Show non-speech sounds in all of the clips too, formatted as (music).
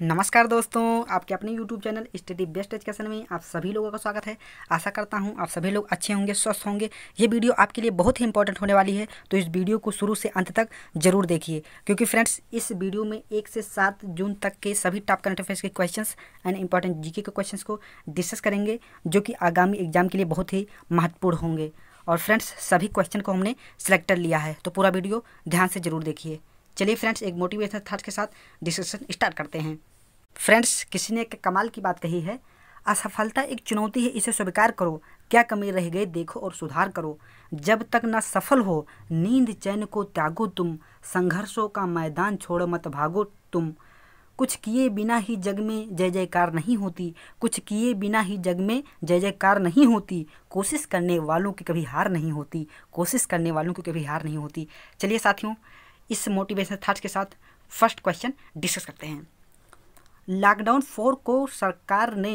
नमस्कार दोस्तों आपके अपने YouTube channel study best education में आप सभी लोगों का स्वागत है आशा करता हूं आप सभी लोग अच्छे होंगे स्वस्थ होंगे ये वीडियो आपके लिए बहुत ही इंपॉर्टेंट होने वाली है तो इस वीडियो को शुरू से अंत तक जरूर देखिए क्योंकि फ्रेंड्स इस वीडियो में एक से सात जून तक के सभी टॉप करंट अफेयर्स के question and important G K question को डिस्कस करेंगे जो कि आगामी एग्जाम के लिए बहुत ही महत्वपूर्ण होंगे और फ्रेंड्स सभी क्वेश्चन को हमने सेलेक्टर कर लिया है तो पूरा वीडियो ध्यान से जरूर देखिए चलिए फ्रेंड्स एक मोटिवेशनल थाट के साथ डिस्कशन स्टार्ट करते हैं फ्रेंड्स किसी ने एक कमाल की बात कही है असफलता एक चुनौती है इसे स्वीकार करो क्या कमी रह गई देखो और सुधार करो जब तक ना सफल हो नींद चैन को त्यागो तुम संघर्षों का मैदान छोड़ो मत भागो तुम कुछ किए बिना ही जग में जय जयकार नहीं होती कुछ किए बिना ही जग में जय जयकार नहीं होती कोशिश करने वालों की कभी हार नहीं होती कोशिश करने वालों की कभी हार नहीं होती चलिए साथियों इस मोटिवेशनल थाट्स के साथ फर्स्ट क्वेश्चन डिस्कस करते हैं लॉकडाउन फोर को सरकार ने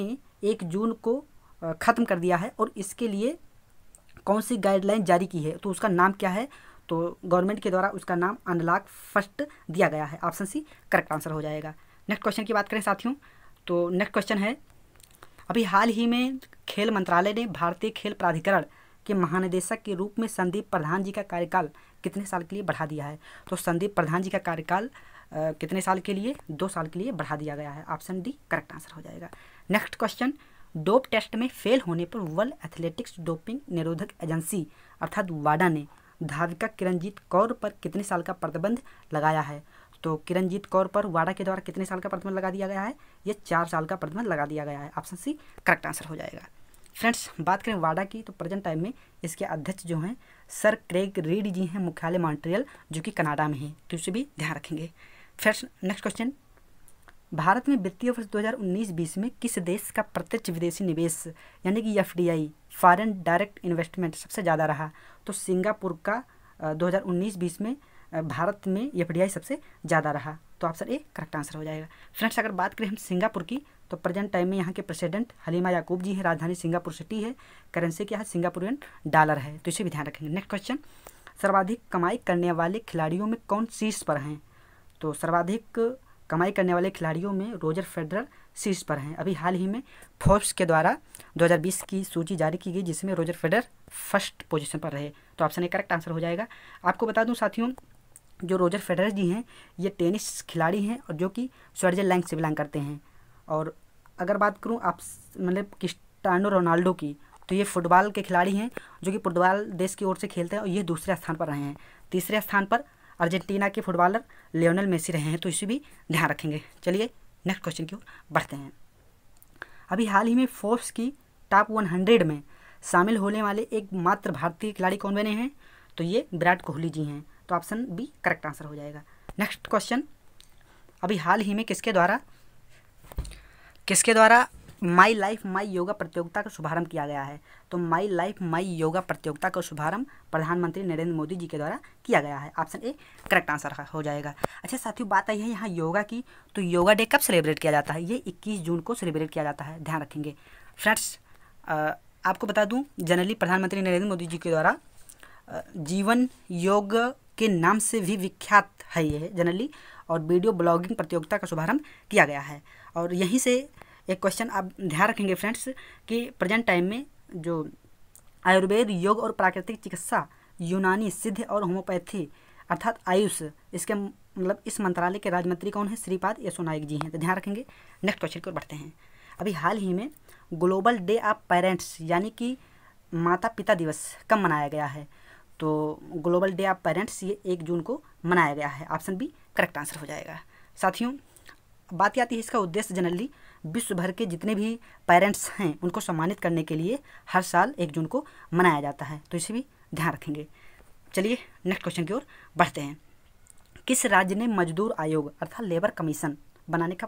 एक जून को ख़त्म कर दिया है और इसके लिए कौन सी गाइडलाइन जारी की है तो उसका नाम क्या है तो गवर्नमेंट के द्वारा उसका नाम अनलॉक फर्स्ट दिया गया है ऑप्शन सी करेक्ट आंसर हो जाएगा नेक्स्ट क्वेश्चन की बात करें साथियों तो नेक्स्ट क्वेश्चन है अभी हाल ही में खेल मंत्रालय ने भारतीय खेल प्राधिकरण के महानिदेशक के रूप में संदीप प्रधान जी का कार्यकाल कितने साल के लिए बढ़ा दिया है तो संदीप प्रधान जी का कार्यकाल कितने साल के लिए दो साल के लिए बढ़ा दिया गया है ऑप्शन डी करेक्ट आंसर हो जाएगा नेक्स्ट क्वेश्चन डोप टेस्ट में फेल होने पर वर्ल्ड एथलेटिक्स डोपिंग निरोधक एजेंसी अर्थात वाडा ने धाविका किरणजीत कौर पर कितने साल का प्रतिबंध लगाया है तो किरणजीत कौर पर वाडा के द्वारा कितने साल का प्रतिबंध लगा दिया गया है यह चार साल का प्रतिबंध लगा दिया गया है ऑप्शन सी करेक्ट आंसर हो जाएगा फ्रेंड्स बात करें वाडा की तो प्रेजेंट टाइम में इसके अध्यक्ष जो हैं सर क्रेग रीड जी हैं मुख्यालय मॉन्ट्रियल जो कि कनाडा में है तो इसे भी ध्यान रखेंगे फिर नेक्स्ट क्वेश्चन भारत में वित्तीय वर्ष 2019-20 में किस देश का प्रत्यक्ष विदेशी निवेश यानी कि एफ फॉरेन डायरेक्ट इन्वेस्टमेंट सबसे ज़्यादा रहा तो सिंगापुर का 2019-20 में भारत में एफ सबसे ज़्यादा रहा तो आप सर ये करेक्ट आंसर हो जाएगा फ्रेंड्स अगर बात करें हम सिंगापुर की तो प्रेजेंट टाइम में यहाँ के प्रेसिडेंट हलीमा याकूब जी हैं राजधानी सिंगापुर सिटी है करेंसी क्या है सिंगापुरियन डॉलर है तो इसे भी ध्यान रखेंगे नेक्स्ट क्वेश्चन सर्वाधिक कमाई करने वाले खिलाड़ियों में कौन शीर्ष पर हैं तो सर्वाधिक कमाई करने वाले खिलाड़ियों में रोजर फेडरर शीर्ष पर हैं अभी हाल ही में फोर्ब्स के द्वारा 2020 की सूची जारी की गई जिसमें रोजर फेडरर फर्स्ट पोजीशन पर रहे तो ऑप्शन ए करेक्ट आंसर हो जाएगा आपको बता दूं साथियों जो रोजर फेडरर जी हैं ये टेनिस खिलाड़ी हैं और जो कि स्विट्जरलैंड से बिलोंग करते हैं और अगर बात करूँ आप मतलब क्रिस्टानो रोनाल्डो की तो ये फुटबॉल के खिलाड़ी हैं जो कि फुटबॉल देश की ओर से खेलते हैं और ये दूसरे स्थान पर रहे हैं तीसरे स्थान पर अर्जेंटीना के फुटबॉलर लियोनल मेसी रहे हैं तो इसे भी ध्यान रखेंगे चलिए नेक्स्ट क्वेश्चन की ओर बढ़ते हैं अभी हाल ही में फोर्ब्स की टॉप वन हंड्रेड में शामिल होने वाले एकमात्र भारतीय खिलाड़ी कौन बने हैं तो ये विराट कोहली जी हैं तो ऑप्शन बी करेक्ट आंसर हो जाएगा नेक्स्ट क्वेश्चन अभी हाल ही में किसके द्वारा किसके द्वारा माई लाइफ माई योगा प्रतियोगिता का शुभारंभ किया गया है तो माई लाइफ माई योगा प्रतियोगिता का शुभारंभ प्रधानमंत्री नरेंद्र मोदी जी के द्वारा किया गया है ऑप्शन ए करेक्ट आंसर हो जाएगा अच्छा साथियों बात आई है यहाँ योगा की तो योगा डे कब सेलिब्रेट किया जाता है ये 21 जून को सेलिब्रेट किया जाता है ध्यान रखेंगे फ्रेंड्स आपको बता दूँ जनरली प्रधानमंत्री नरेंद्र मोदी जी के द्वारा जीवन योग के नाम से भी विख्यात है ये जनरली और वीडियो ब्लॉगिंग प्रतियोगिता का शुभारंभ किया गया है और यहीं से एक क्वेश्चन आप ध्यान रखेंगे फ्रेंड्स कि प्रेजेंट टाइम में जो आयुर्वेद योग और प्राकृतिक चिकित्सा यूनानी सिद्ध और होम्योपैथी अर्थात आयुष इसके मतलब इस मंत्रालय के राज्यमंत्री कौन है श्रीपाद यशो नायक जी हैं तो ध्यान रखेंगे नेक्स्ट क्वेश्चन की ओर बढ़ते हैं अभी हाल ही में ग्लोबल डे ऑफ पेरेंट्स यानी कि माता पिता दिवस कब मनाया गया है तो ग्लोबल डे ऑफ पेरेंट्स ये एक जून को मनाया गया है ऑप्शन बी करेक्ट आंसर हो जाएगा साथियों बात आती है इसका उद्देश्य जनरली विश्व भर के जितने भी पेरेंट्स हैं उनको सम्मानित करने के लिए हर साल एक जून को मनाया जाता है तो इसे भी ध्यान रखेंगे चलिए नेक्स्ट क्वेश्चन की ओर बढ़ते हैं किस राज्य ने मजदूर आयोग अर्थात लेबर कमीशन बनाने का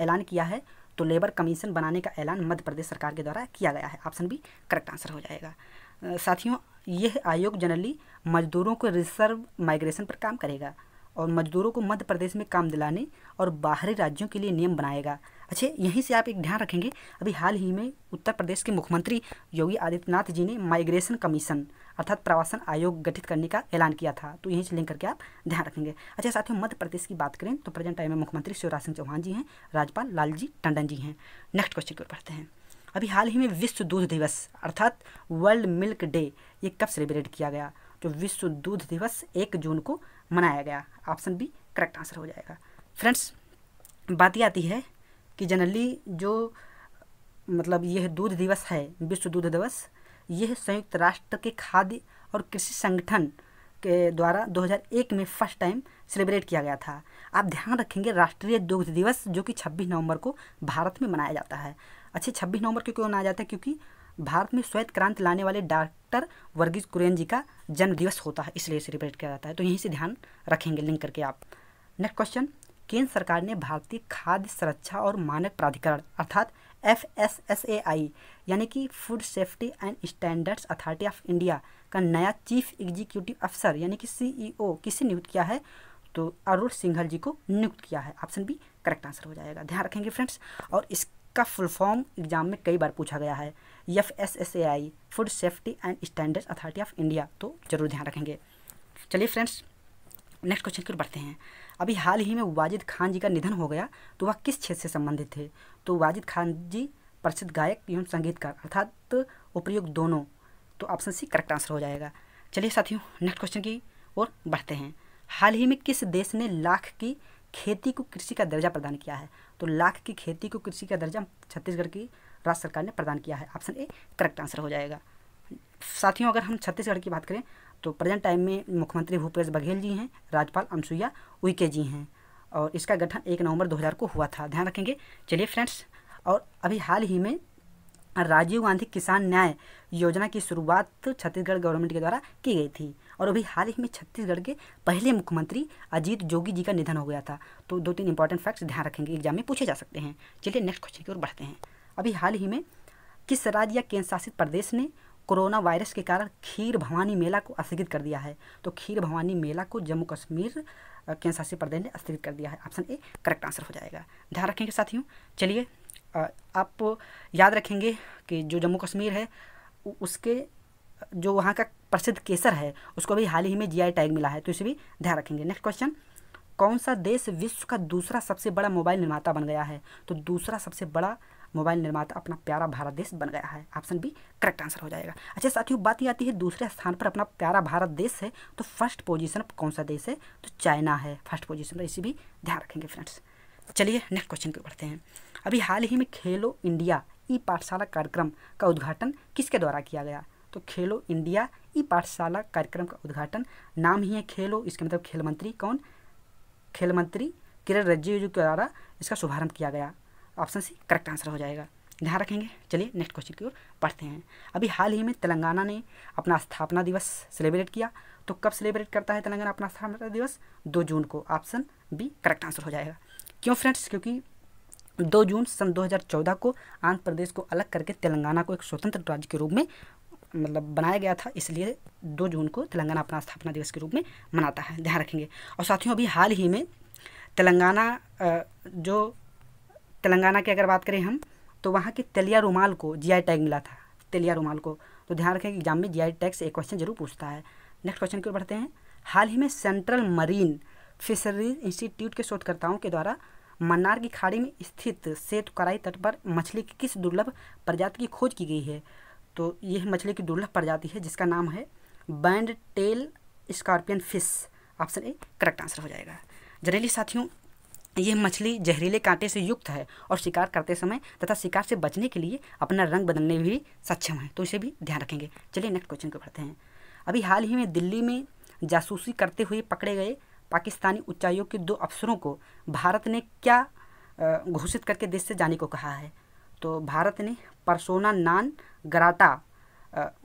ऐलान किया है तो लेबर कमीशन बनाने का ऐलान मध्य प्रदेश सरकार के द्वारा किया गया है ऑप्शन बी करेक्ट आंसर हो जाएगा साथियों यह आयोग जनरली मजदूरों को रिजर्व माइग्रेशन पर काम करेगा और मजदूरों को मध्य प्रदेश में काम दिलाने और बाहरी राज्यों के लिए नियम बनाएगा अच्छे यहीं से आप एक ध्यान रखेंगे अभी हाल ही में उत्तर प्रदेश के मुख्यमंत्री योगी आदित्यनाथ जी ने माइग्रेशन कमीशन अर्थात प्रवासन आयोग गठित करने का ऐलान किया था तो यहीं से लिंक करके आप ध्यान रखेंगे अच्छा साथियों मध्य प्रदेश की बात करें तो प्रेजेंट टाइम में मुख्यमंत्री शिवराज सिंह चौहान जी हैं राज्यपाल लालजी टंडन जी हैं नेक्स्ट क्वेश्चन की ओर पढ़ते हैं अभी हाल ही में विश्व दूध दिवस अर्थात वर्ल्ड मिल्क डे ये कब सेलिब्रेट किया गया जो तो विश्व दूध दिवस एक जून को मनाया गया ऑप्शन बी करेक्ट आंसर हो जाएगा फ्रेंड्स बात यह आती है कि जनरली जो मतलब यह दूध दिवस है विश्व दूध दिवस यह संयुक्त राष्ट्र के खाद्य और कृषि संगठन के द्वारा 2001 में फर्स्ट टाइम सेलिब्रेट किया गया था आप ध्यान रखेंगे राष्ट्रीय दुग्ध दिवस जो कि 26 नवंबर को भारत में मनाया जाता है अच्छे 26 नवंबर क्यों मनाया जाता है क्योंकि भारत में श्वेत क्रांति लाने वाले डॉक्टर वर्गीज कुरियन जी का जन्म दिवस होता है इसलिए सेलिब्रेट किया जाता है तो यहीं से ध्यान रखेंगे लिंक करके आप नेक्स्ट क्वेश्चन केंद्र सरकार ने भारतीय खाद्य सुरक्षा और मानक प्राधिकरण अर्थात F S S A I यानी कि food safety and standards authority of India का नया चीफ एग्जीक्यूटिव अफसर यानी कि सीईओ किसे नियुक्त किया है तो अरुण सिंघल जी को नियुक्त किया है ऑप्शन बी करेक्ट आंसर हो जाएगा ध्यान रखेंगे फ्रेंड्स और इसका फुल फॉर्म एग्जाम में कई बार पूछा गया है F S S A I food safety and standard authority of India तो जरूर ध्यान रखेंगे चलिए फ्रेंड्स नेक्स्ट क्वेश्चन की ओर बढ़ते हैं अभी हाल ही में वाजिद खान जी का निधन हो गया तो वह किस क्षेत्र से संबंधित थे तो वाजिद खान जी प्रसिद्ध गायक एवं संगीतकार अर्थात तो उपयोग दोनों तो ऑप्शन सी करेक्ट आंसर हो जाएगा चलिए साथियों नेक्स्ट क्वेश्चन की ओर बढ़ते हैं हाल ही में किस देश ने लाख की खेती को कृषि का दर्जा प्रदान किया है तो लाख की खेती को कृषि का दर्जा छत्तीसगढ़ की राज्य सरकार ने प्रदान किया है ऑप्शन ए करेक्ट आंसर हो जाएगा साथियों अगर हम छत्तीसगढ़ की बात करें तो प्रेजेंट टाइम में मुख्यमंत्री भूपेश बघेल जी हैं राज्यपाल अनुसुईया उइके जी हैं और इसका गठन एक नवंबर 2000 को हुआ था ध्यान रखेंगे चलिए फ्रेंड्स और अभी हाल ही में राजीव गांधी किसान न्याय योजना की शुरुआत छत्तीसगढ़ गवर्नमेंट के द्वारा की गई थी और अभी हाल ही में छत्तीसगढ़ के पहले मुख्यमंत्री अजीत जोगी जी का निधन हो गया था तो दो तीन इंपॉर्टेंट फैक्ट्स ध्यान रखेंगे एग्जाम में पूछे जा सकते हैं चलिए नेक्स्ट क्वेश्चन की ओर बढ़ते हैं अभी हाल ही में किस राज्य या केंद्र शासित प्रदेश ने कोरोना वायरस के कारण खीर भवानी मेला को स्थगित कर दिया है तो खीर भवानी मेला को जम्मू कश्मीर केंद्र शासित प्रदेश ने स्थगित कर दिया है ऑप्शन ए करेक्ट आंसर हो जाएगा ध्यान रखेंगे साथियों चलिए आप याद रखेंगे कि जो जम्मू कश्मीर है उसके जो वहाँ का प्रसिद्ध केसर है उसको भी हाल ही में जी टैग मिला है तो इसे भी ध्यान रखेंगे नेक्स्ट क्वेश्चन कौन सा देश विश्व का दूसरा सबसे बड़ा मोबाइल निर्माता बन गया है तो दूसरा सबसे बड़ा मोबाइल निर्माता अपना प्यारा भारत देश बन गया है ऑप्शन बी करेक्ट आंसर हो जाएगा अच्छा साथियों बात ये आती है दूसरे स्थान पर अपना प्यारा भारत देश है तो फर्स्ट पोजीशन पर कौन सा देश है तो चाइना है फर्स्ट पोजीशन पर इसी भी ध्यान रखेंगे फ्रेंड्स चलिए नेक्स्ट क्वेश्चन पर बढ़ते हैं अभी हाल ही में खेलो इंडिया ई पाठशाला कार्यक्रम का उद्घाटन किसके द्वारा किया गया तो खेलो इंडिया ई पाठशाला कार्यक्रम का उद्घाटन नाम ही है खेलो इसके मतलब खेल मंत्री कौन खेल मंत्री किरण रिजिजू के द्वारा इसका शुभारंभ किया गया ऑप्शन सी करेक्ट आंसर हो जाएगा ध्यान रखेंगे चलिए नेक्स्ट क्वेश्चन की ओर पढ़ते हैं अभी हाल ही में तेलंगाना ने अपना स्थापना दिवस सेलिब्रेट किया तो कब सेलिब्रेट करता है तेलंगाना अपना स्थापना दिवस दो जून को ऑप्शन बी करेक्ट आंसर हो जाएगा क्यों फ्रेंड्स क्योंकि दो जून सन 2014 को आंध्र प्रदेश को अलग करके तेलंगाना को एक स्वतंत्र राज्य के रूप में मतलब बनाया गया था इसलिए दो जून को तेलंगाना अपना स्थापना दिवस के रूप में मनाता है ध्यान रखेंगे और साथियों अभी हाल ही में तेलंगाना जो तेलंगाना की अगर बात करें हम तो वहाँ के तेलिया रुमाल को आई टैग मिला था तेलिया रुमाल को तो ध्यान रखें कि एग्जाम में जी टैग से एक क्वेश्चन जरूर पूछता है नेक्स्ट क्वेश्चन की ओर बढ़ते हैं हाल ही में सेंट्रल मरीन फिशरीज इंस्टीट्यूट के शोधकर्ताओं के द्वारा मन्नार की खाड़ी में स्थित सेतु कराई तट पर मछली की किस दुर्लभ प्रजाति की खोज की गई है तो यह मछली की दुर्लभ प्रजाति है जिसका नाम है band tail scorpion fish option A correct answer हो जाएगा जनरली साथियों यह मछली जहरीले कांटे से युक्त है और शिकार करते समय तथा शिकार से बचने के लिए अपना रंग बदलने में भी सक्षम है तो इसे भी ध्यान रखेंगे चलिए नेक्स्ट क्वेश्चन को पढ़ते हैं अभी हाल ही में दिल्ली में जासूसी करते हुए पकड़े गए पाकिस्तानी उच्चायोग के दो अफसरों को भारत ने क्या घोषित करके देश से जाने को कहा है तो भारत ने परसोना नान गराटा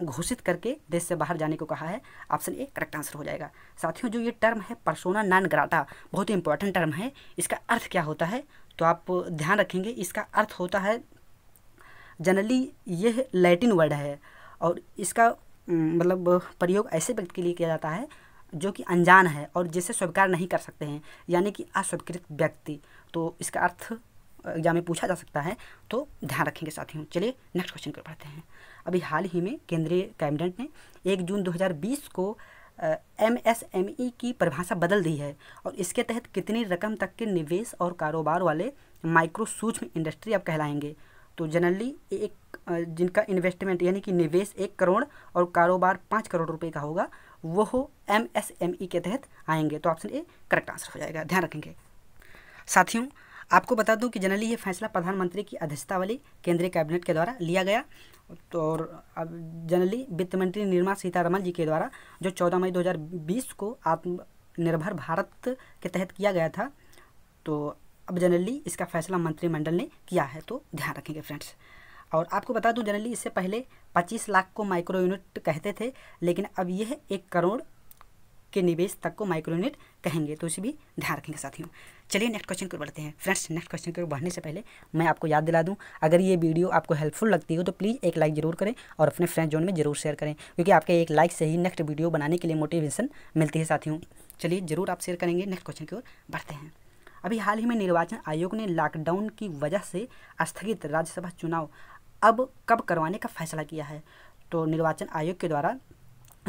घोषित करके देश से बाहर जाने को कहा है ऑप्शन ए करेक्ट आंसर हो जाएगा साथियों जो ये टर्म है परसोना नॉन ग्राटा बहुत ही इंपॉर्टेंट टर्म है इसका अर्थ क्या होता है तो आप ध्यान रखेंगे इसका अर्थ होता है जनरली यह लैटिन वर्ड है और इसका मतलब प्रयोग ऐसे व्यक्ति के लिए किया जाता है जो कि अनजान है और जिसे स्वीकार नहीं कर सकते हैं यानी कि अस्वीकृत व्यक्ति तो इसका अर्थ एग्जाम में पूछा जा सकता है तो ध्यान रखेंगे साथियों चलिए नेक्स्ट क्वेश्चन पर पढ़ते हैं अभी हाल ही में केंद्रीय कैबिनेट ने एक जून 2020 को एमएसएमई की परिभाषा बदल दी है और इसके तहत कितनी रकम तक के निवेश और कारोबार वाले माइक्रो सूक्ष्म इंडस्ट्री अब कहलाएंगे तो जनरली एक जिनका इन्वेस्टमेंट यानी कि निवेश एक करोड़ और कारोबार पाँच करोड़ रुपए का होगा वो हो एम एस एम ई के तहत आएंगे तो ऑप्शन ए करेक्ट आंसर हो जाएगा ध्यान रखेंगे साथियों आपको बता दूं कि जनरली ये फैसला प्रधानमंत्री की अध्यक्षता वाली केंद्रीय कैबिनेट के द्वारा लिया गया तो और अब जनरली वित्त मंत्री निर्मला सीतारमन जी के द्वारा जो 14 मई 2020 को आत्मनिर्भर भारत के तहत किया गया था तो अब जनरली इसका फैसला मंत्रिमंडल ने किया है तो ध्यान रखेंगे फ्रेंड्स और आपको बता दूं जनरली इससे पहले 25 लाख को माइक्रो यूनिट कहते थे लेकिन अब यह एक करोड़ के निवेश तक को माइक्रो यूनिट कहेंगे तो इसे भी ध्यान रखेंगे साथियों चलिए नेक्स्ट क्वेश्चन की बढ़ते हैं फ्रेंड्स नेक्स्ट क्वेश्चन की बढ़ने से पहले मैं आपको याद दिला दूँ अगर ये वीडियो आपको हेल्पफुल लगती हो तो प्लीज़ एक लाइक जरूर करें और अपने फ्रेंड जोन में जरूर शेयर करें क्योंकि आपके एक लाइक से ही नेक्स्ट वीडियो बनाने के लिए मोटिवेशन मिलती है साथियों चलिए जरूर आप शेयर करेंगे नेक्स्ट क्वेश्चन की ओर बढ़ते हैं अभी हाल ही में निर्वाचन आयोग ने लॉकडाउन की वजह से स्थगित राज्यसभा चुनाव अब कब करवाने का फैसला किया है तो निर्वाचन आयोग के द्वारा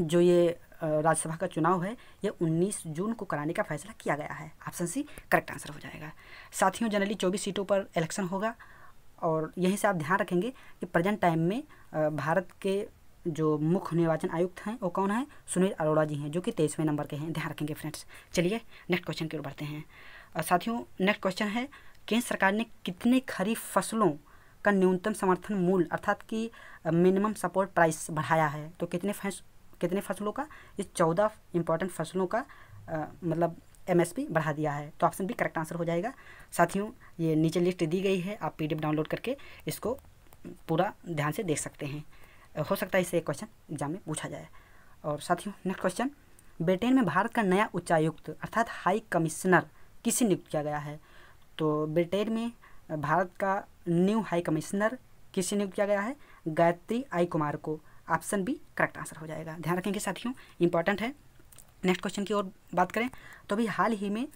जो ये राज्यसभा का चुनाव है यह 19 जून को कराने का फैसला किया गया है ऑप्शन सी करेक्ट आंसर हो जाएगा साथियों जनरली 24 सीटों पर इलेक्शन होगा और यहीं से आप ध्यान रखेंगे कि प्रेजेंट टाइम में भारत के जो मुख्य निर्वाचन आयुक्त हैं वो कौन है सुनील अरोड़ा जी हैं जो कि तेईसवें नंबर के हैं ध्यान रखेंगे फ्रेंड्स चलिए नेक्स्ट क्वेश्चन की ओर बढ़ते हैं साथियों नेक्स्ट क्वेश्चन है केंद्र सरकार ने कितने खरीफ फसलों का न्यूनतम समर्थन मूल्य अर्थात कि मिनिमम सपोर्ट प्राइस बढ़ाया है तो कितने कितने फसलों का ये चौदह इंपॉर्टेंट फसलों का आ, मतलब एमएसपी बढ़ा दिया है तो ऑप्शन भी करेक्ट आंसर हो जाएगा साथियों ये नीचे लिस्ट दी गई है आप पीडीएफ डाउनलोड करके इसको पूरा ध्यान से देख सकते हैं हो सकता है इससे एक क्वेश्चन एग्जाम में पूछा जाए और साथियों नेक्स्ट क्वेश्चन ब्रिटेन में भारत का नया उच्चायुक्त अर्थात हाई कमिश्नर किसे नियुक्त किया गया है तो ब्रिटेन में भारत का न्यू हाई कमिश्नर किसे नियुक्त किया गया है गायत्री आई कुमार को ऑप्शन बी करेक्ट आंसर हो जाएगा ध्यान रखेंगे साथियों इंपॉर्टेंट है नेक्स्ट क्वेश्चन की ओर बात करें तो अभी हाल ही में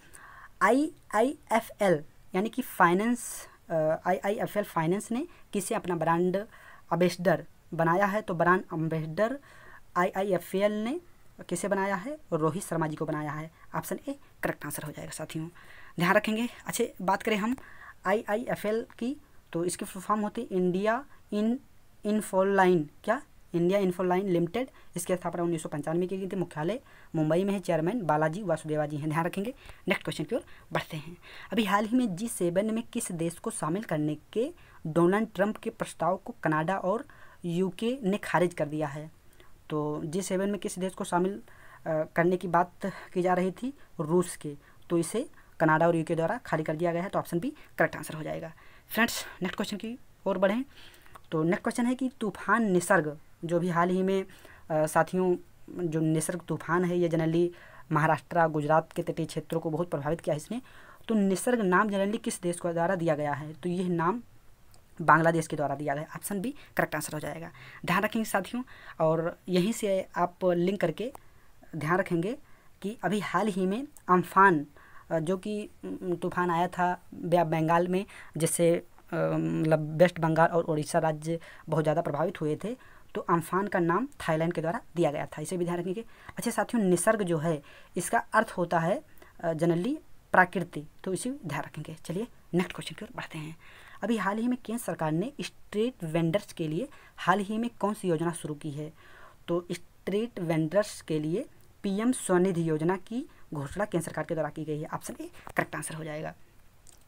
आई आई एफ एल यानी कि finance I I F L finance ने किसे अपना ब्रांड अम्बेसडर बनाया है तो brand ambassador I I F L ने किसे बनाया है रोहित शर्मा जी को बनाया है ऑप्शन ए करेक्ट आंसर हो जाएगा साथियों ध्यान रखेंगे अच्छे बात करें हम आई आई एफ एल की तो इसकी फुल फॉर्म होती है India in in for line क्या इंडिया इन्फोलाइन लिमिटेड इसकी स्थापना उन्नीस सौ पंचानवे की गई थी मुख्यालय मुंबई में है चेयरमैन बालाजी वासुदेवा जी हैं ध्यान रखेंगे नेक्स्ट क्वेश्चन की ओर बढ़ते हैं अभी हाल ही में जी सेवन में किस देश को शामिल करने के डोनाल्ड ट्रंप के प्रस्ताव को कनाडा और यूके ने खारिज कर दिया है तो जी सेवन में किस देश को शामिल करने की बात की जा रही थी रूस के तो इसे कनाडा और यूके द्वारा खारिज कर दिया गया है तो ऑप्शन बी करेक्ट आंसर हो जाएगा फ्रेंड्स नेक्स्ट क्वेश्चन की ओर बढ़ें तो नेक्स्ट क्वेश्चन है कि तूफान निसर्ग जो भी हाल ही में साथियों जो निसर्ग तूफान है ये जनरली महाराष्ट्र गुजरात के तटीय क्षेत्रों को बहुत प्रभावित किया है इसने तो निसर्ग नाम जनरली किस देश के द्वारा दिया गया है तो यह नाम बांग्लादेश के द्वारा दिया गया ऑप्शन भी करेक्ट आंसर हो जाएगा ध्यान रखेंगे साथियों और यहीं से आप लिंक करके ध्यान रखेंगे कि अभी हाल ही में अम्फान जो कि तूफान आया था बंगाल में जिससे मतलब वेस्ट बंगाल और उड़ीसा राज्य बहुत ज़्यादा प्रभावित हुए थे तो अम्फान का नाम थाईलैंड के द्वारा दिया गया था इसे भी ध्यान रखेंगे अच्छे साथियों निसर्ग जो है इसका अर्थ होता है जनरली प्राकृति तो इसे ध्यान रखेंगे चलिए नेक्स्ट क्वेश्चन की ओर बढ़ते हैं अभी हाल ही में केंद्र सरकार ने स्ट्रीट वेंडर्स के लिए हाल ही में कौन सी योजना शुरू की है तो स्ट्रीट वेंडर्स के लिए पीएम स्वनिधि योजना की घोषणा केंद्र सरकार के द्वारा की गई है ऑप्शन ए करेक्ट आंसर हो जाएगा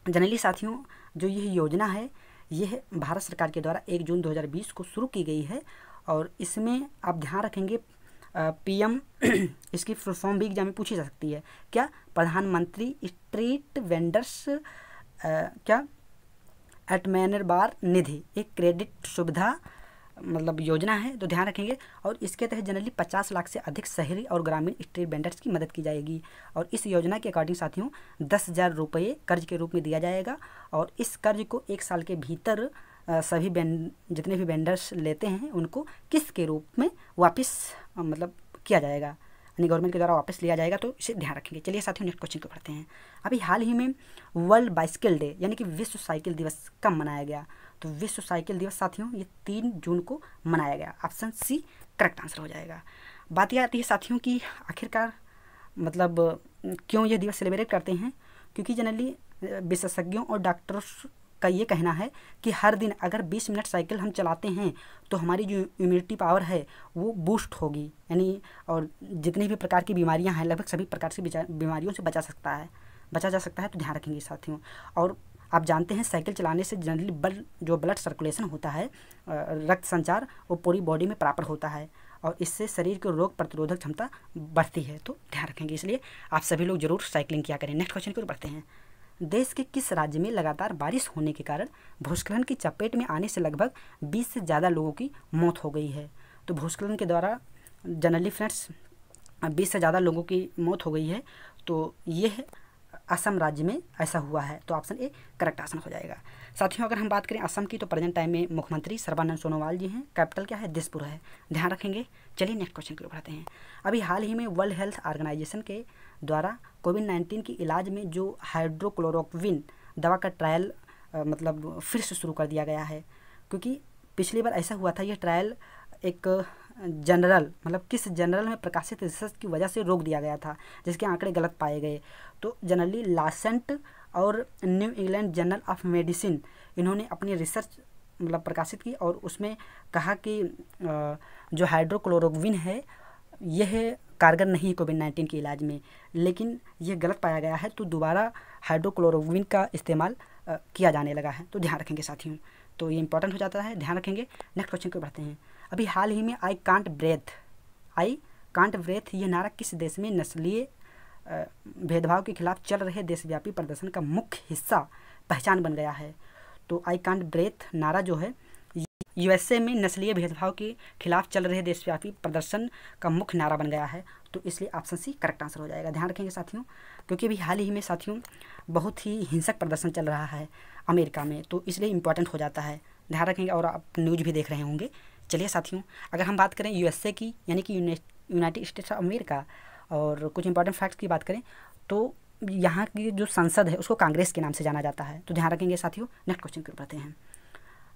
जनरली साथियों जो यह योजना है यह भारत सरकार के द्वारा एक जून 2020 को शुरू की गई है और इसमें आप ध्यान रखेंगे पीएम (clears throat) इसकी फॉर्म भी एग्जाम में पूछी जा सकती है क्या प्रधानमंत्री स्ट्रीट वेंडर्स क्या एट मैनर बार निधि एक क्रेडिट सुविधा मतलब योजना है तो ध्यान रखेंगे और इसके तहत जनरली पचास लाख से अधिक शहरी और ग्रामीण स्ट्रीट वेंडर्स की मदद की जाएगी और इस योजना के अकॉर्डिंग साथियों दस हज़ार रुपये कर्ज के रूप में दिया जाएगा और इस कर्ज को एक साल के भीतर सभी जितने भी वेंडर्स लेते हैं उनको किस्त के रूप में वापस मतलब किया जाएगा यानी गवर्नमेंट के द्वारा वापस लिया जाएगा तो इसे ध्यान रखेंगे चलिए साथियों नेक्स्ट क्वेश्चन को पढ़ते हैं अभी हाल ही में वर्ल्ड बाइसिकल डे यानी कि विश्व साइकिल दिवस कब मनाया गया तो विश्व साइकिल दिवस साथियों ये तीन जून को मनाया गया ऑप्शन सी करेक्ट आंसर हो जाएगा बात यह आती है साथियों की आखिरकार मतलब क्यों यह दिवस सेलिब्रेट करते हैं क्योंकि जनरली विशेषज्ञों और डॉक्टर्स का ये कहना है कि हर दिन अगर 20 मिनट साइकिल हम चलाते हैं तो हमारी जो इम्यूनिटी पावर है वो बूस्ट होगी यानी और जितनी भी प्रकार की बीमारियां हैं लगभग सभी प्रकार की बीमारियों से बचा सकता है बचा जा सकता है तो ध्यान रखेंगे साथियों और आप जानते हैं साइकिल चलाने से जनरली ब्लड जो ब्लड सर्कुलेशन होता है रक्त संचार वो पूरी बॉडी में प्रॉपर होता है और इससे शरीर के रोग प्रतिरोधक क्षमता बढ़ती है तो ध्यान रखेंगे इसलिए आप सभी लोग जरूर साइकिलिंग किया करें नेक्स्ट क्वेश्चन की ओर बढ़ते हैं देश के किस राज्य में लगातार बारिश होने के कारण भूस्खलन की चपेट में आने से लगभग 20 से ज़्यादा लोगों की मौत हो गई है तो भूस्खलन के द्वारा जनरली फ्रेंड्स 20 से ज़्यादा लोगों की मौत हो गई है तो यह असम राज्य में ऐसा हुआ है तो ऑप्शन ए करेक्ट आंसर हो जाएगा साथियों अगर हम बात करें असम की तो प्रेजेंट टाइम में मुख्यमंत्री सर्बानंद सोनोवाल जी हैं कैपिटल क्या है दिसपुर है ध्यान रखेंगे चलिए नेक्स्ट क्वेश्चन की ओर बढ़ाते हैं अभी हाल ही में वर्ल्ड हेल्थ ऑर्गेनाइजेशन के द्वारा कोविड नाइन्टीन के इलाज में जो हाइड्रोक्लोरोक्विन दवा का ट्रायल मतलब फिर से शुरू कर दिया गया है क्योंकि पिछली बार ऐसा हुआ था यह ट्रायल एक जनरल मतलब किस जनरल में प्रकाशित रिसर्च की वजह से रोक दिया गया था जिसके आंकड़े गलत पाए गए तो जनरली लासेंट और New England journal of medicine इन्होंने अपनी रिसर्च मतलब प्रकाशित की और उसमें कहा कि जो हाइड्रोक्लोरोक्विन है यह कारगर नहीं है कोविड नाइन्टीन के इलाज में लेकिन ये गलत पाया गया है तो दोबारा हाइड्रोक्लोरोविन का इस्तेमाल किया जाने लगा है तो ध्यान रखेंगे साथियों तो ये इंपॉर्टेंट हो जाता है ध्यान रखेंगे नेक्स्ट क्वेश्चन को बढ़ते हैं अभी हाल ही में I can't breathe I can't breathe ये नारा किस देश में नस्लीय भेदभाव के खिलाफ चल रहे देशव्यापी प्रदर्शन का मुख्य हिस्सा पहचान बन गया है तो आई कांट ब्रेथ नारा जो है यूएसए में नस्लीय भेदभाव के खिलाफ चल रहे देशव्यापी प्रदर्शन का मुख्य नारा बन गया है तो इसलिए ऑप्शन सी करेक्ट आंसर हो जाएगा ध्यान रखेंगे साथियों क्योंकि अभी हाल ही में साथियों बहुत ही हिंसक प्रदर्शन चल रहा है अमेरिका में तो इसलिए इम्पोर्टेंट हो जाता है ध्यान रखेंगे और आप न्यूज भी देख रहे होंगे चलिए साथियों अगर हम बात करें यूएसए की यानी कि यूनाइटेड स्टेट्स ऑफ अमेरिका और कुछ इंपॉर्टेंट फैक्ट्स की बात करें तो यहाँ की जो संसद है उसको कांग्रेस के नाम से जाना जाता है तो ध्यान रखेंगे साथियों नेक्स्ट क्वेश्चन की ओर बढ़ते हैं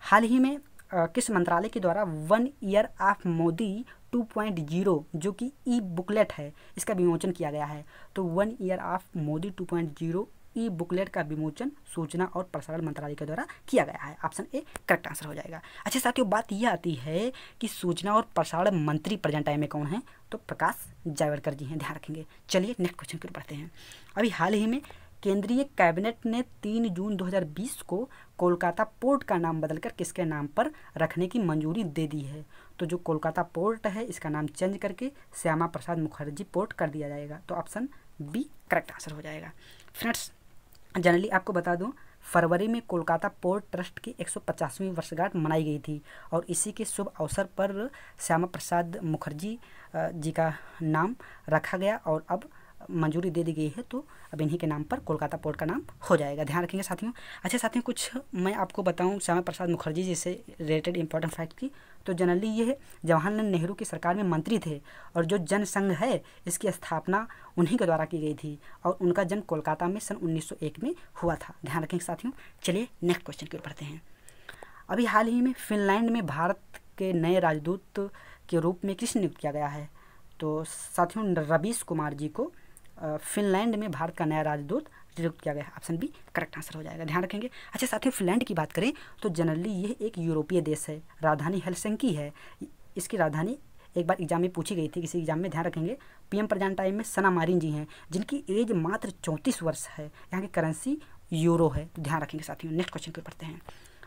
हाल ही में किस मंत्रालय के द्वारा वन ईयर ऑफ मोदी 2.0 जो कि ई बुकलेट है इसका विमोचन किया गया है तो one year of Modi 2.0 e booklet का विमोचन सूचना और प्रसारण मंत्रालय के द्वारा किया गया है ऑप्शन ए करेक्ट आंसर हो जाएगा अच्छा साथियों बात यह आती है कि सूचना और प्रसारण मंत्री प्रेजेंट टाइम में कौन है तो प्रकाश जावड़ेकर जी हैं ध्यान रखेंगे चलिए नेक्स्ट क्वेश्चन की ओर बढ़ते हैं अभी हाल ही में केंद्रीय कैबिनेट ने 3 जून 2020 को कोलकाता पोर्ट का नाम बदलकर किसके नाम पर रखने की मंजूरी दे दी है तो जो कोलकाता पोर्ट है इसका नाम चेंज करके श्यामा प्रसाद मुखर्जी पोर्ट कर दिया जाएगा तो ऑप्शन बी करेक्ट आंसर हो जाएगा फ्रेंड्स जनरली आपको बता दूं फरवरी में कोलकाता पोर्ट ट्रस्ट की 150वीं वर्षगांठ मनाई गई थी और इसी के शुभ अवसर पर श्यामा प्रसाद मुखर्जी जी का नाम रखा गया और अब मंजूरी दे दी गई है तो अब इन्हीं के नाम पर कोलकाता पोर्ट का नाम हो जाएगा ध्यान रखेंगे साथियों अच्छा साथियों कुछ मैं आपको बताऊं श्यामा प्रसाद मुखर्जी जी से रिलेटेड इंपॉर्टेंट फैक्ट की तो जनरली ये है जवाहरलाल नेहरू की सरकार में मंत्री थे और जो जनसंघ है इसकी स्थापना उन्हीं के द्वारा की गई थी और उनका जन्म कोलकाता में सन उन्नीस में हुआ था ध्यान रखेंगे साथियों चलिए नेक्स्ट क्वेश्चन की ओर पढ़ते हैं अभी हाल ही में फिनलैंड में भारत के नए राजदूत के रूप में किस नियुक्त किया गया है तो साथियों रवीश कुमार जी को फिनलैंड में भारत का नया राजदूत नियुक्त किया गया ऑप्शन बी करेक्ट आंसर हो जाएगा ध्यान रखेंगे अच्छा साथ ही फिनलैंड की बात करें तो जनरली यह एक यूरोपीय देश है राजधानी हेलसिंकी है इसकी राजधानी एक बार एग्जाम में पूछी गई थी किसी एग्जाम में ध्यान रखेंगे पीएम प्रजान टाइम में सना मारिन जी हैं जिनकी एज मात्र चौंतीस वर्ष है यहाँ की करेंसी यूरो है तो ध्यान रखेंगे साथियों नेक्स्ट क्वेश्चन पर पढ़ते हैं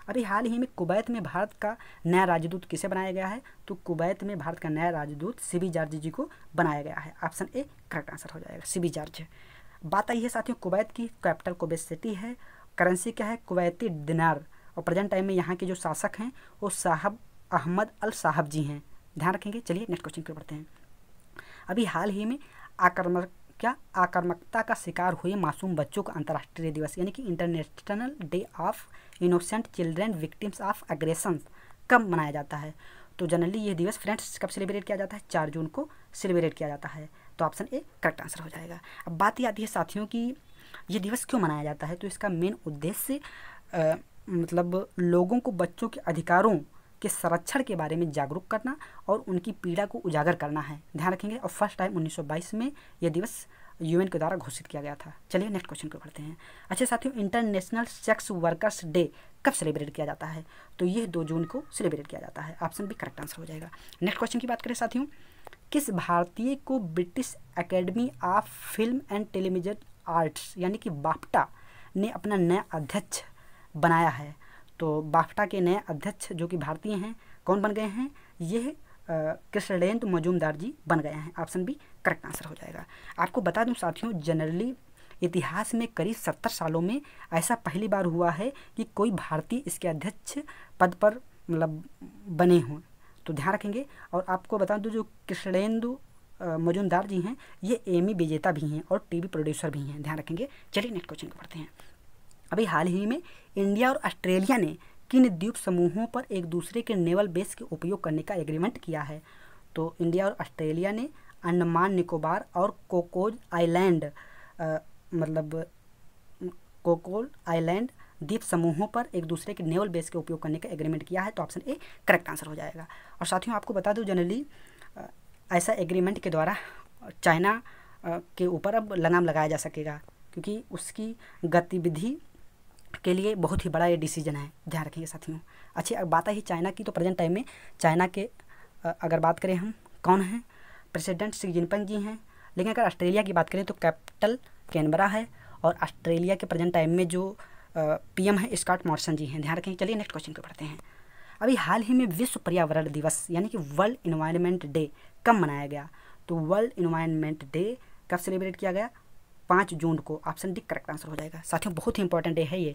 अभी हाल ही में कुवैत में भारत का नया राजदूत किसे बनाया गया है तो कुवैत में भारत का नया राजदूत सीबी जॉर्ज जी को बनाया गया है ऑप्शन ए करेक्ट आंसर हो जाएगा सी बी बात आई है साथियों कुवैत की कैपिटल कुवैत सिटी है करेंसी क्या है कुवैती दिनार और प्रेजेंट टाइम में यहाँ के जो शासक हैं वो साहब अहमद अल साहब जी हैं ध्यान रखेंगे चलिए नेक्स्ट क्वेश्चन पे बढ़ते हैं अभी हाल ही में आक्रमक क्या आक्रामकता का शिकार हुए मासूम बच्चों का अंतर्राष्ट्रीय दिवस यानी कि international day of innocent children victims of aggression कब मनाया जाता है तो जनरली ये दिवस फ्रेंड्स कब सेलिब्रेट किया जाता है चार जून को सेलिब्रेट किया जाता है तो ऑप्शन ए करेक्ट आंसर हो जाएगा अब बात ये आती है साथियों की ये दिवस क्यों मनाया जाता है तो इसका मेन उद्देश्य मतलब लोगों को बच्चों के अधिकारों के संरक्षण के बारे में जागरूक करना और उनकी पीड़ा को उजागर करना है ध्यान रखेंगे और फर्स्ट टाइम 1922 में यह दिवस यूएन के द्वारा घोषित किया गया था चलिए नेक्स्ट क्वेश्चन को पढ़ते हैं अच्छे साथियों इंटरनेशनल सेक्स वर्कर्स डे कब सेलिब्रेट किया जाता है तो ये दो जून को सेलिब्रेट किया जाता है ऑप्शन भी करेक्ट आंसर हो जाएगा नेक्स्ट क्वेश्चन की बात करें साथियों किस भारतीय को British academy of film and television arts यानी कि बाप्टा ने अपना नया अध्यक्ष बनाया है तो बाफ्टा के नए अध्यक्ष जो कि भारतीय हैं कौन बन गए हैं ये कृष्णेंद्र मजूमदार जी बन गए हैं ऑप्शन बी करेक्ट आंसर हो जाएगा आपको बता दूं साथियों जनरली इतिहास में करीब सत्तर सालों में ऐसा पहली बार हुआ है कि कोई भारतीय इसके अध्यक्ष पद पर मतलब बने हों तो ध्यान रखेंगे और आपको बता दूं जो कृष्णेंदु मजूमदार जी हैं ये एमी विजेता भी हैं और टीवी प्रोड्यूसर भी हैं ध्यान रखेंगे चलिए नेक्स्ट क्वेश्चन को पढ़ते हैं अभी हाल ही में इंडिया और ऑस्ट्रेलिया ने किन द्वीप समूहों पर एक दूसरे के नेवल बेस के उपयोग करने का एग्रीमेंट किया है तो इंडिया और ऑस्ट्रेलिया ने अंडमान निकोबार और कोकोज आइलैंड मतलब कोकोल आइलैंड द्वीप समूहों पर एक दूसरे के नेवल बेस के उपयोग करने का एग्रीमेंट किया है तो ऑप्शन ए करेक्ट आंसर हो जाएगा और साथियों आपको बता दूँ जनरली ऐसा एग्रीमेंट के द्वारा चाइना के ऊपर अब लगाम लगाया जा सकेगा क्योंकि उसकी गतिविधि के लिए बहुत ही बड़ा ये डिसीजन है ध्यान रखेंगे साथियों अच्छी बात है चाइना की तो प्रेजेंट टाइम में चाइना के अगर बात करें हम कौन हैं प्रेसिडेंट सी जिनपिंग जी हैं लेकिन अगर ऑस्ट्रेलिया की बात करें तो कैपिटल कैनबरा है और ऑस्ट्रेलिया के प्रेजेंट टाइम में जो पीएम है स्कॉट मॉर्सन जी हैं ध्यान रखें चलिए नेक्स्ट क्वेश्चन पर पढ़ते हैं अभी हाल ही में विश्व पर्यावरण दिवस यानी कि वर्ल्ड इन्वायरमेंट डे कब मनाया गया तो वर्ल्ड इन्वायरमेंट डे कब सेलिब्रेट किया गया पाँच जून को ऑप्शन डी करेक्ट आंसर हो जाएगा साथियों बहुत ही इंपॉर्टेंट डे है ये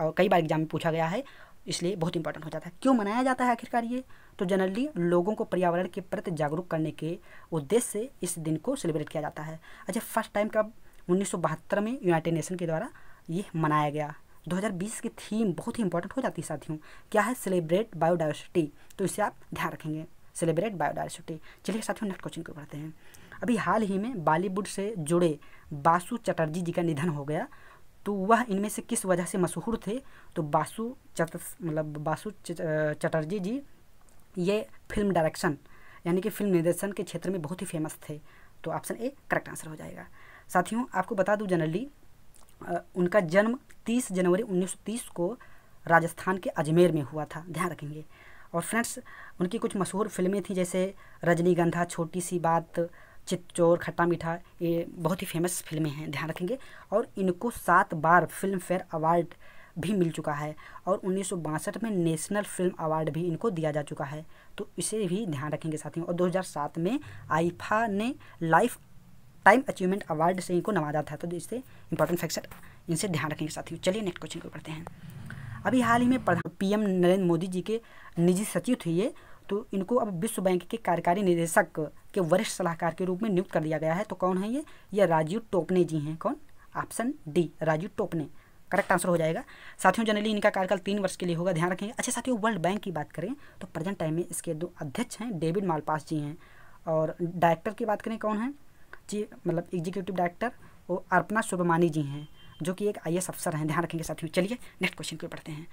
और कई बार एग्जाम में पूछा गया है इसलिए बहुत इंपॉर्टेंट हो जाता है क्यों मनाया जाता है आखिरकार ये तो जनरली लोगों को पर्यावरण के प्रति जागरूक करने के उद्देश्य से इस दिन को सेलिब्रेट किया जाता है अच्छा फर्स्ट टाइम कब उन्नीस में यूनाइटेड नेशन के द्वारा ये मनाया गया 2020 की थीम बहुत ही इंपॉर्टेंट हो जाती है साथियों क्या है सेलिब्रेट बायोडाइवर्सिटी तो इसे आप ध्यान रखेंगे सेलिब्रेट बायोडाइवर्सिटी चलिए साथियों नेक्स्ट क्वेश्चन को पढ़ते हैं अभी हाल ही में बॉलीवुड से जुड़े बासु चटर्जी जी का निधन हो गया तो वह इनमें से किस वजह से मशहूर थे तो बासु चट मतलब बासु चटर्जी जी ये फिल्म डायरेक्शन यानी कि फिल्म निर्देशन के क्षेत्र में बहुत ही फेमस थे तो ऑप्शन ए करेक्ट आंसर हो जाएगा साथियों आपको बता दूं जनरली उनका जन्म 30 जनवरी 1930 को राजस्थान के अजमेर में हुआ था ध्यान रखेंगे और फ्रेंड्स उनकी कुछ मशहूर फिल्में थीं जैसे रजनीगंधा छोटी सी बात चितचोर खट्टा मीठा ये बहुत ही फेमस फिल्में हैं ध्यान रखेंगे और इनको सात बार फिल्म फेयर अवार्ड भी मिल चुका है और उन्नीस में नेशनल फिल्म अवार्ड भी इनको दिया जा चुका है तो इसे भी ध्यान रखेंगे साथियों और 2007 में आईफा ने लाइफ टाइम अचीवमेंट अवार्ड से इनको नवाजा था तो इससे इंपॉर्टेंट फैक्सर इनसे ध्यान रखेंगे साथियों चलिए नेक्स्ट क्वेश्चन को पढ़ते हैं अभी हाल ही में पीएम नरेंद्र मोदी जी के निजी सचिव थे ये तो इनको अब विश्व बैंक के कार्यकारी निदेशक के वरिष्ठ सलाहकार के रूप में नियुक्त कर दिया गया है तो कौन है ये ये राजीव टोपने जी हैं कौन option D Rajiv Topno correct answer हो जाएगा साथियों जनरली इनका कार्यकाल तीन वर्ष के लिए होगा ध्यान रखेंगे अच्छा साथियों वर्ल्ड बैंक की बात करें तो प्रेजेंट टाइम में इसके दो अध्यक्ष हैं डेविड मालपास जी हैं और डायरेक्टर की बात करें कौन है जी मतलब एग्जीक्यूटिव डायरेक्टर वो अर्पना सुब्रमानी जी हैं जो कि एक आई अफसर हैं ध्यान रखेंगे साथियों चलिए नेक्स्ट क्वेश्चन को पढ़ते हैं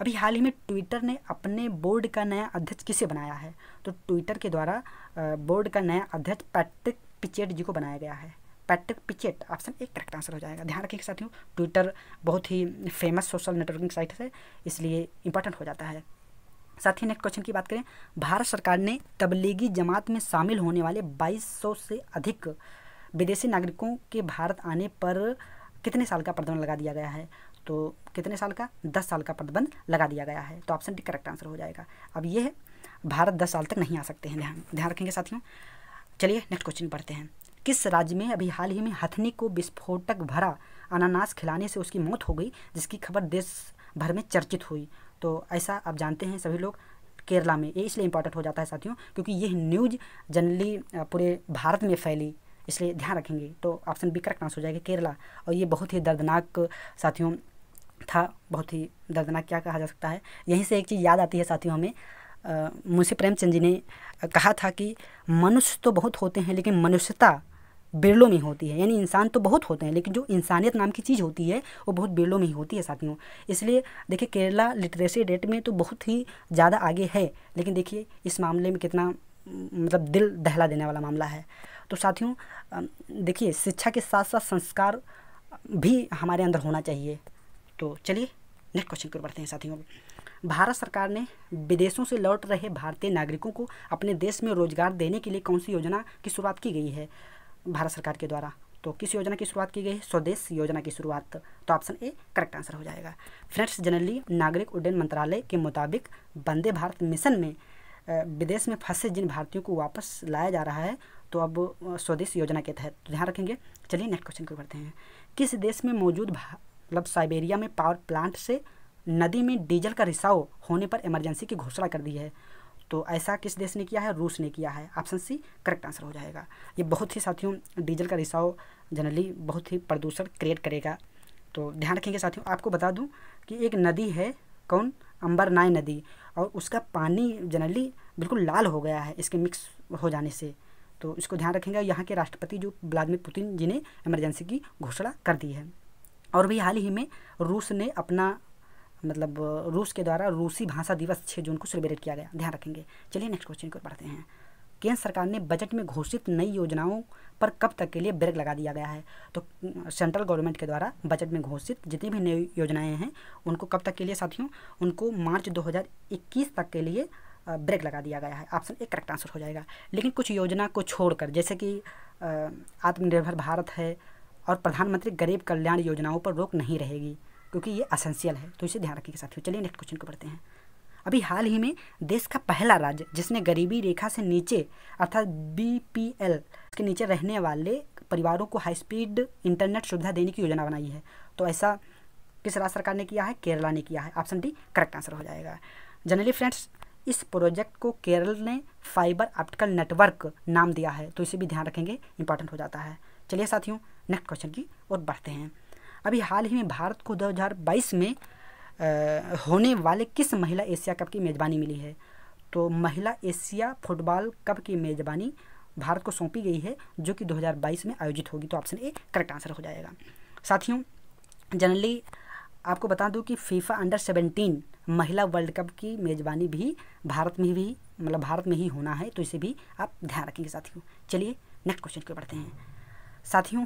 अभी हाल ही में ट्विटर ने अपने बोर्ड का नया अध्यक्ष किसे बनाया है तो ट्विटर के द्वारा बोर्ड का नया अध्यक्ष पैट्रिक पिचेट जी को बनाया गया है पैट्रिक पिचेट ऑप्शन एक करेक्ट आंसर हो जाएगा ध्यान रखिए साथियों ट्विटर बहुत ही फेमस सोशल नेटवर्किंग साइट है इसलिए इंपॉर्टेंट हो जाता है साथ ही नेक्स्ट क्वेश्चन की बात करें भारत सरकार ने तबलीगी जमात में शामिल होने वाले 2200 से अधिक विदेशी नागरिकों के भारत आने पर कितने साल का प्रतिबंध लगा दिया गया है तो कितने साल का दस साल का प्रतिबंध लगा दिया गया है तो ऑप्शन डी करेक्ट आंसर हो जाएगा अब ये है भारत दस साल तक नहीं आ सकते हैं ध्यान ध्यान रखेंगे साथियों चलिए नेक्स्ट क्वेश्चन पढ़ते हैं किस राज्य में अभी हाल ही में हथनी को विस्फोटक भरा अनानास खिलाने से उसकी मौत हो गई जिसकी खबर देश भर में चर्चित हुई तो ऐसा आप जानते हैं सभी लोग केरला में ये इसलिए इंपॉर्टेंट हो जाता है साथियों क्योंकि यह न्यूज जनरली पूरे भारत में फैली इसलिए ध्यान रखेंगे तो ऑप्शन बी करेक्ट आंसर हो जाएगा केरला और ये बहुत ही दर्दनाक साथियों था बहुत ही दर्दनाक क्या कहा जा सकता है यहीं से एक चीज़ याद आती है साथियों हमें मुंशी प्रेमचंद जी ने कहा था कि मनुष्य तो बहुत होते हैं लेकिन मनुष्यता बिरलों में होती है यानी इंसान तो बहुत होते हैं लेकिन जो इंसानियत नाम की चीज़ होती है वो बहुत बिरलों में ही होती है साथियों इसलिए देखिए केरला लिटरेसी रेट में तो बहुत ही ज़्यादा आगे है लेकिन देखिए इस मामले में कितना मतलब दिल दहला देने वाला मामला है तो साथियों देखिए शिक्षा के साथ साथ संस्कार भी हमारे अंदर होना चाहिए तो चलिए नेक्स्ट क्वेश्चन की बढ़ते हैं साथियों भारत सरकार ने विदेशों से लौट रहे भारतीय नागरिकों को अपने देश में रोजगार देने के लिए कौन सी योजना की शुरुआत की गई है भारत सरकार के द्वारा तो किस योजना की शुरुआत की गई है स्वदेश योजना की शुरुआत तो ऑप्शन ए करेक्ट आंसर हो जाएगा फ्रेंड्स जनरली नागरिक उड्डयन मंत्रालय के मुताबिक वंदे भारत मिशन में विदेश में फंसे जिन भारतीयों को वापस लाया जा रहा है तो अब स्वदेश योजना के तहत तो ध्यान रखेंगे चलिए नेक्स्ट क्वेश्चन को बढ़ते हैं किस देश में मौजूद मतलब साइबेरिया में पावर प्लांट से नदी में डीजल का रिसाव होने पर इमरजेंसी की घोषणा कर दी है तो ऐसा किस देश ने किया है रूस ने किया है ऑप्शन सी करेक्ट आंसर हो जाएगा ये बहुत ही साथियों डीजल का रिसाव जनरली बहुत ही प्रदूषण क्रिएट करेगा तो ध्यान रखेंगे साथियों आपको बता दूं कि एक नदी है कौन अंबरनाय नदी और उसका पानी जनरली बिल्कुल लाल हो गया है इसके मिक्स हो जाने से तो इसको ध्यान रखेंगे यहाँ के राष्ट्रपति जो व्लादिमिर पुतिन जी ने इमरजेंसी की घोषणा कर दी है और भी हाल ही में रूस ने अपना मतलब रूस के द्वारा रूसी भाषा दिवस छः जून को सेलिब्रेट किया गया ध्यान रखेंगे चलिए नेक्स्ट क्वेश्चन की ओर हैं केंद्र सरकार ने बजट में घोषित नई योजनाओं पर कब तक के लिए ब्रेक लगा दिया गया है तो सेंट्रल गवर्नमेंट के द्वारा बजट में घोषित जितनी भी नई योजनाएं हैं उनको कब तक के लिए साथियों उनको मार्च 2021 तक के लिए ब्रेक लगा दिया गया है ऑप्शन एक करेक्ट आंसर हो जाएगा लेकिन कुछ योजना को छोड़कर जैसे कि आत्मनिर्भर भारत है और प्रधानमंत्री गरीब कल्याण योजनाओं पर रोक नहीं रहेगी क्योंकि ये असेंशियल है तो इसे ध्यान रखिएगा साथियों चलिए नेक्स्ट क्वेश्चन को पढ़ते हैं अभी हाल ही में देश का पहला राज्य जिसने गरीबी रेखा से नीचे अर्थात एल के नीचे रहने वाले परिवारों को हाई स्पीड इंटरनेट सुविधा देने की योजना बनाई है तो ऐसा किस राज्य सरकार ने किया है केरला ने किया है ऑप्शन डी करेक्ट आंसर हो जाएगा जनरली फ्रेंड्स इस प्रोजेक्ट को केरल ने फाइबर ऑप्टिकल नेटवर्क नाम दिया है तो इसे भी ध्यान रखेंगे इंपॉर्टेंट हो जाता है चलिए साथियों नेक्स्ट क्वेश्चन की ओर बढ़ते हैं अभी हाल ही में भारत को 2022 में आ, होने वाले किस महिला एशिया कप की मेज़बानी मिली है तो महिला एशिया फुटबॉल कप की मेज़बानी भारत को सौंपी गई है जो कि 2022 में आयोजित होगी तो ऑप्शन ए करेक्ट आंसर हो जाएगा साथियों जनरली आपको बता दूं कि फीफा अंडर सेवेंटीन महिला वर्ल्ड कप की मेज़बानी भी भारत में भी मतलब भारत में ही होना है तो इसे भी आप ध्यान रखेंगे साथियों चलिए नेक्स्ट क्वेश्चन की बढ़ते हैं साथियों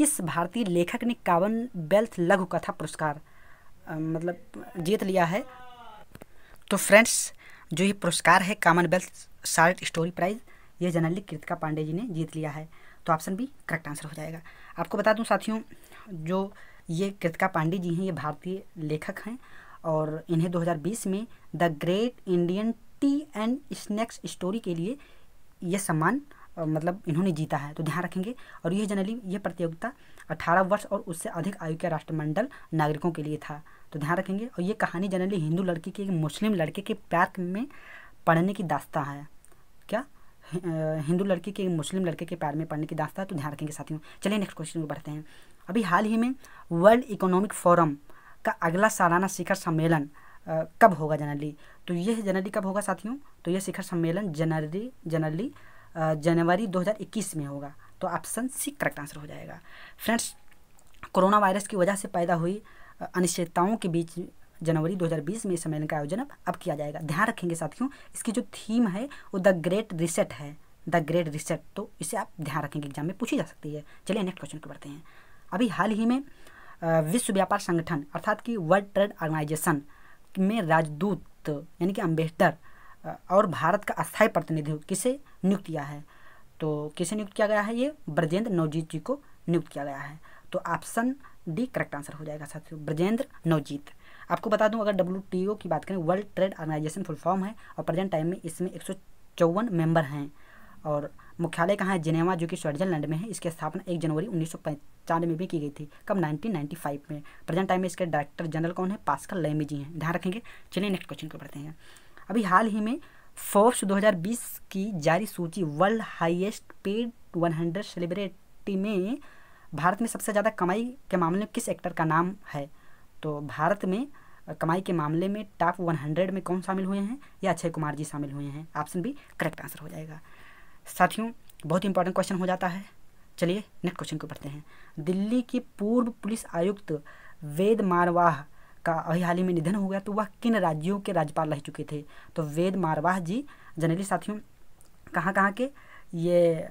किस भारतीय लेखक ने कावन बेल्थ लघु कथा पुरस्कार मतलब जीत लिया है तो फ्रेंड्स जो ये पुरस्कार है बेल्थ शार्ट स्टोरी प्राइज़ ये जनरली कृतिका पांडे जी ने जीत लिया है तो ऑप्शन भी करेक्ट आंसर हो जाएगा आपको बता दूं साथियों जो ये कृतिका पांडे जी हैं ये भारतीय लेखक हैं और इन्हें 2020 में the great Indian tea and snacks story के लिए ये सम्मान मतलब इन्होंने जीता है तो ध्यान रखेंगे और यह जनरली यह प्रतियोगिता अठारह वर्ष और उससे अधिक आयु के राष्ट्रमंडल नागरिकों के लिए था तो ध्यान रखेंगे और ये कहानी जनरली हिंदू लड़की के एक मुस्लिम लड़के के प्यार में पढ़ने की दास्ता है क्या हिंदू लड़की के मुस्लिम लड़के के प्यार में पढ़ने की दास्ता है तो ध्यान रखेंगे साथियों चलिए नेक्स्ट क्वेश्चन में बढ़ते हैं अभी हाल ही में वर्ल्ड इकोनॉमिक फोरम का अगला सालाना शिखर सम्मेलन कब होगा जनरली तो यह जनरली कब होगा साथियों तो यह शिखर सम्मेलन जनरली जनरली जनवरी 2021 में होगा तो ऑप्शन सी करेक्ट आंसर हो जाएगा फ्रेंड्स कोरोना वायरस की वजह से पैदा हुई अनिश्चितताओं के बीच जनवरी 2020 में इस सम्मेलन का आयोजन अब किया जाएगा ध्यान रखेंगे साथियों इसकी जो थीम है वो द ग्रेट रिसेट है द ग्रेट रिसेट तो इसे आप ध्यान रखेंगे एग्जाम में पूछी जा सकती है चलिए नेक्स्ट क्वेश्चन को बढ़ते हैं अभी हाल ही में विश्व व्यापार संगठन अर्थात कि वर्ल्ड ट्रेड ऑर्गेनाइजेशन में राजदूत यानी कि अम्बेसडर और भारत का अस्थायी प्रतिनिधि किसे नियुक्त किया है तो किसे नियुक्त किया गया है ये ब्रजेंद्र नवजीत जी को नियुक्त किया गया है तो ऑप्शन डी करेक्ट आंसर हो जाएगा साथियों ब्रजेंद्र नवजीत आपको बता दूं अगर डब्ल्यू की बात करें world trade organization full form है और प्रेजेंट टाइम में इसमें एक मेंबर हैं और मुख्यालय कहाँ है जिनेवा जो कि स्विट्जरलैंड में है इसकी स्थापना एक जनवरी उन्नीस में भी की गई थी कब 1995 में प्रेजेंट टाइम में इसके डायरेक्टर जनरल कौन है पास्कल लेमी जी हैं ध्यान रखेंगे चलिए नेक्स्ट क्वेश्चन को पढ़ते हैं अभी हाल ही में फोर्ब्स 2020 की जारी सूची वर्ल्ड हाईएस्ट पेड 100 सेलिब्रिटी में भारत में सबसे ज़्यादा कमाई के मामले में किस एक्टर का नाम है तो भारत में कमाई के मामले में टॉप 100 में कौन शामिल हुए हैं या अक्षय कुमार जी शामिल हुए हैं ऑप्शन भी करेक्ट आंसर हो जाएगा साथियों बहुत इंपॉर्टेंट क्वेश्चन हो जाता है चलिए नेक्स्ट क्वेश्चन को पढ़ते हैं दिल्ली की पूर्व पुलिस आयुक्त वेद मारवाह का अभी हाल ही में निधन हो गया तो वह किन राज्यों के राज्यपाल रह चुके थे तो वेद मारवाह जी जनरली साथियों कहाँ कहाँ के ये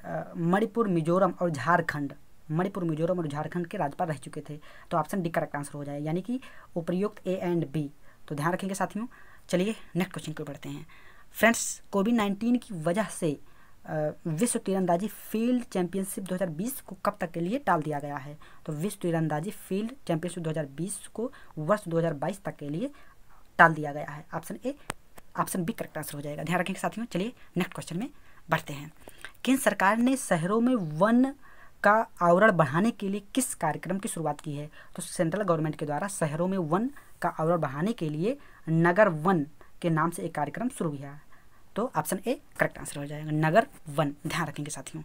मणिपुर मिजोरम और झारखंड मणिपुर मिजोरम और झारखंड के राज्यपाल रह चुके थे तो ऑप्शन डी करेक्ट आंसर हो जाए यानी कि उपयुक्त ए एंड बी तो ध्यान रखेंगे साथियों चलिए नेक्स्ट क्वेश्चन को पढ़ते हैं फ्रेंड्स कोविड नाइन्टीन की वजह से विश्व तीरंदाजी फील्ड चैंपियनशिप 2020 को कब तक के लिए टाल दिया गया है तो विश्व तीरंदाजी फील्ड चैंपियनशिप 2020 को वर्ष 2022 तक के लिए टाल दिया गया है option A option B correct answer हो जाएगा ध्यान रखेंगे साथियों चलिए नेक्स्ट क्वेश्चन में बढ़ते हैं केंद्र सरकार ने शहरों में वन का आवरण बढ़ाने के लिए किस कार्यक्रम की शुरुआत की है तो सेंट्रल गवर्नमेंट के द्वारा शहरों में वन का आवरण बढ़ाने के लिए नगर वन के नाम से एक कार्यक्रम शुरू किया तो ऑप्शन ए करेक्ट आंसर हो जाएगा नगर वन ध्यान रखेंगे साथियों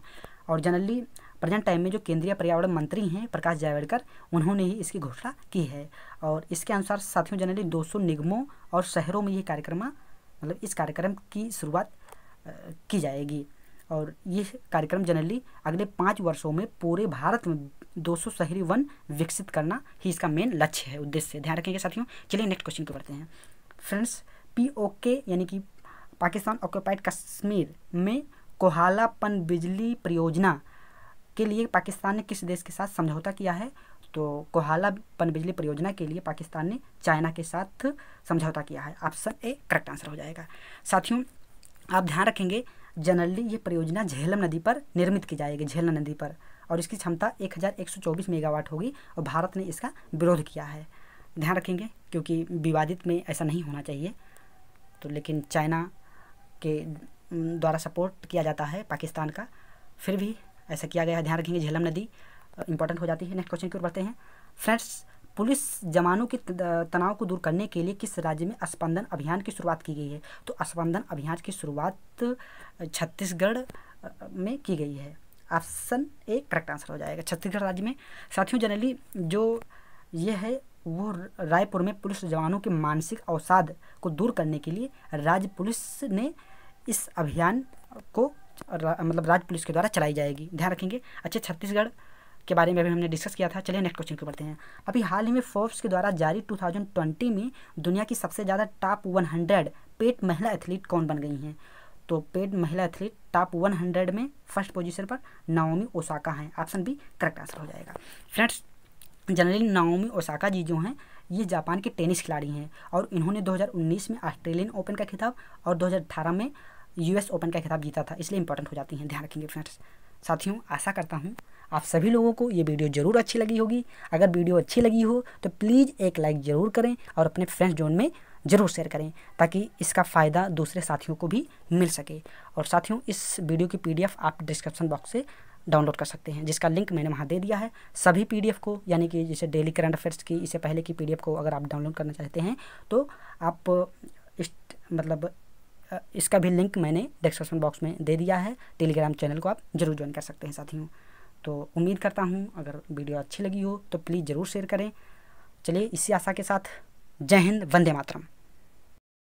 और जनरली प्रेजेंट टाइम में जो केंद्रीय पर्यावरण मंत्री हैं प्रकाश जावड़ेकर उन्होंने ही इसकी घोषणा की है और इसके अनुसार साथियों जनरली 200 निगमों और शहरों में ये कार्यक्रम मतलब इस कार्यक्रम की शुरुआत की जाएगी और ये कार्यक्रम जनरली अगले पाँच वर्षों में पूरे भारत में 200 शहरी वन विकसित करना ही इसका मेन लक्ष्य है उद्देश्य ध्यान रखेंगे साथियों चलिए नेक्स्ट क्वेश्चन पे बढ़ते हैं फ्रेंड्स पी यानी कि पाकिस्तान ऑक्यूपाइड कश्मीर में कोहालापन बिजली परियोजना के लिए पाकिस्तान ने किस देश के साथ समझौता किया है तो कोहाला पन बिजली परियोजना के लिए पाकिस्तान ने चाइना के साथ समझौता किया है ऑप्शन ए करेक्ट आंसर हो जाएगा साथियों आप ध्यान रखेंगे जनरली ये परियोजना झेलम नदी पर निर्मित की जाएगी झेलम नदी पर और इसकी क्षमता 1124 मेगावाट होगी और भारत ने इसका विरोध किया है ध्यान रखेंगे क्योंकि विवादित में ऐसा नहीं होना चाहिए तो लेकिन चाइना के द्वारा सपोर्ट किया जाता है पाकिस्तान का फिर भी ऐसा किया गया है ध्यान रखेंगे झेलम नदी इंपॉर्टेंट हो जाती है नेक्स्ट क्वेश्चन की ओर बढ़ते हैं फ्रेंड्स पुलिस जवानों के तनाव को दूर करने के लिए किस राज्य में स्पंदन अभियान की शुरुआत की गई है तो स्पंदन अभियान की शुरुआत छत्तीसगढ़ में की गई है ऑप्शन ए करेक्ट आंसर हो जाएगा छत्तीसगढ़ राज्य में साथियों जनरली जो ये है वो रायपुर में पुलिस जवानों के मानसिक अवसाद को दूर करने के लिए राज्य पुलिस ने इस अभियान को रा, मतलब राज्य पुलिस के द्वारा चलाई जाएगी ध्यान रखेंगे अच्छे छत्तीसगढ़ के बारे में अभी हमने डिस्कस किया था चलिए नेक्स्ट क्वेश्चन की बढ़ते हैं अभी हाल ही में फोर्ब्स के द्वारा जारी 2020 में दुनिया की सबसे ज़्यादा टॉप 100 पेट महिला एथलीट कौन बन गई हैं तो पेड महिला एथलीट टॉप 100 में फर्स्ट पोजीशन पर नाओमी ओसाका हैं ऑप्शन बी करेक्ट आंसर हो जाएगा friends generally Naomi Osaka ji जो हैं ये जापान के टेनिस खिलाड़ी हैं और इन्होंने 2019 में ऑस्ट्रेलियन ओपन का खिताब और 2018 में यूएस ओपन का खिताब जीता था इसलिए इंपॉर्टेंट हो जाती हैं ध्यान रखेंगे फ्रेंड्स साथियों आशा करता हूँ आप सभी लोगों को ये वीडियो ज़रूर अच्छी लगी होगी अगर वीडियो अच्छी लगी हो तो प्लीज़ एक लाइक ज़रूर करें और अपने फ्रेंड जोन में ज़रूर शेयर करें ताकि इसका फ़ायदा दूसरे साथियों को भी मिल सके और साथियों इस वीडियो की पी आप डिस्क्रिप्शन बॉक्स से डाउनलोड कर सकते हैं जिसका लिंक मैंने वहाँ दे दिया है सभी पी को यानी कि जैसे डेली करंट अफेयर्स की इससे पहले की पी को अगर आप डाउनलोड करना चाहते हैं तो आप इस मतलब इसका भी लिंक मैंने डिस्क्रिप्शन बॉक्स में दे दिया है टेलीग्राम चैनल को आप जरूर ज्वाइन कर सकते हैं साथियों तो उम्मीद करता हूँ अगर वीडियो अच्छी लगी हो तो प्लीज़ ज़रूर शेयर करें चलिए इसी आशा के साथ जय हिंद वंदे मातरम